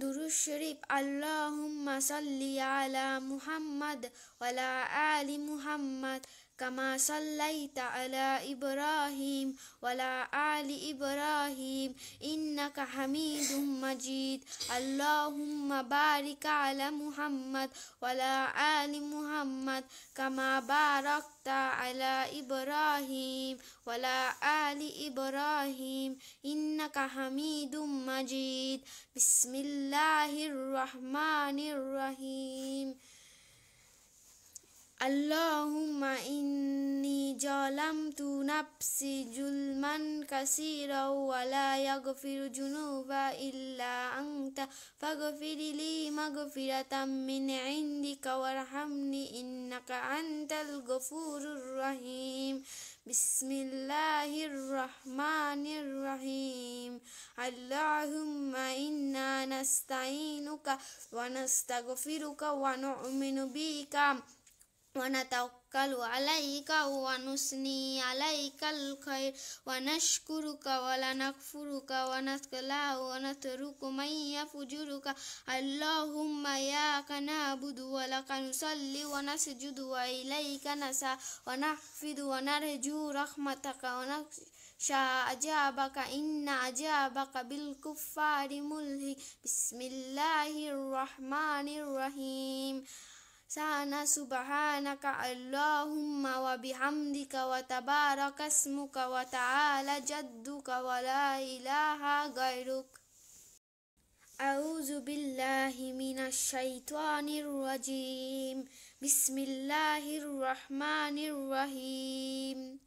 دروس شريف اللهم صل على محمد وعلى آل محمد كما صليت على إبراهيم وعلى آل إبراهيم إنك حميد مجيد اللهم بارك على محمد وعلى آل محمد كما باركت على إبراهيم وعلى آل إبراهيم إنك حميد مجيد بسم الله الرحمن الرحيم اللهم إني ظلمت نفسي ظلما كثيرا ولا يغفر جنوبا إلا أنت فاغفر لي مغفرة من عندك وارحمني إنك أنت الغفور الرحيم بسم الله الرحمن الرحيم اللهم إنا نستعينك ونستغفرك ونؤمن بك ونتوكل عليك ونثني عليك الخير ونشكرك ولا نكفرك ونتقلع ونترك من يفجرك اللهم يا نعبد ولك نصلي ونسجد وإليك نسعى ونحفظ ونرجو رحمتك ونخشى أجابك إن أجابك بالكفار ملهي بسم الله الرحمن الرحيم سانا سبحانك اللهم وبحمدك وتبارك اسمك وتعالى جدك ولا إله غيرك أعوذ بالله من الشيطان الرجيم بسم الله الرحمن الرحيم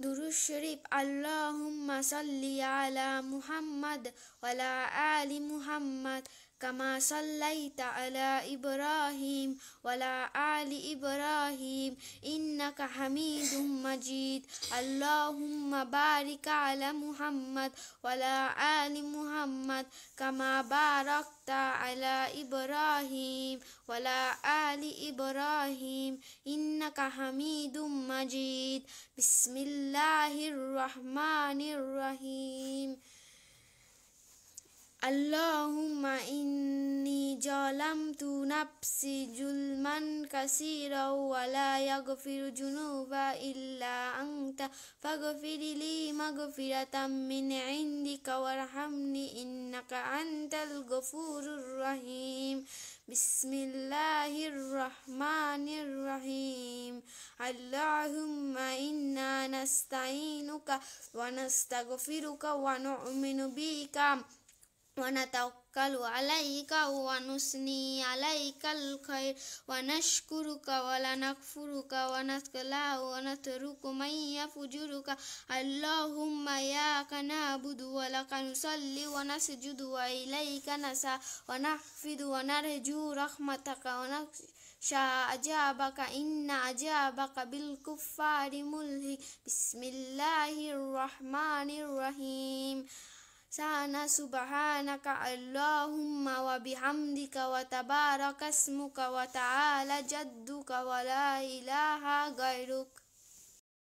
درود الشريف اللهم صل على محمد وعلى آل محمد كما صليت على إبراهيم وعلى آل إبراهيم إنك حميد مجيد اللهم بارك على محمد وعلى آل محمد كما باركت على إبراهيم وعلى آل إبراهيم إنك حميد مجيد بسم الله الرحمن الرحيم اللهم إني ظلمت نفسي ظلما كثيرا ولا يغفر جنوبا إلا أنت فاغفر لي مغفرة من عندك وارحمني إنك أنت الغفور الرحيم بسم الله الرحمن الرحيم اللهم إنا نستعينك ونستغفرك ونؤمن بك ونتوكل عليك ونثني عليك الخير ونشكرك ولا نكفرك ونتقلع ونترك من يفجرك اللهم يا نعبد ولك نصلي ونسجد وإليك نسعى ونحفظ ونرجو رحمتك ونخشى أجابك إن أجابك بالكفار ملهي بسم الله الرحمن الرحيم سانا سبحانك اللهم وبحمدك وتبارك اسمك وتعالى جدك ولا إله غيرك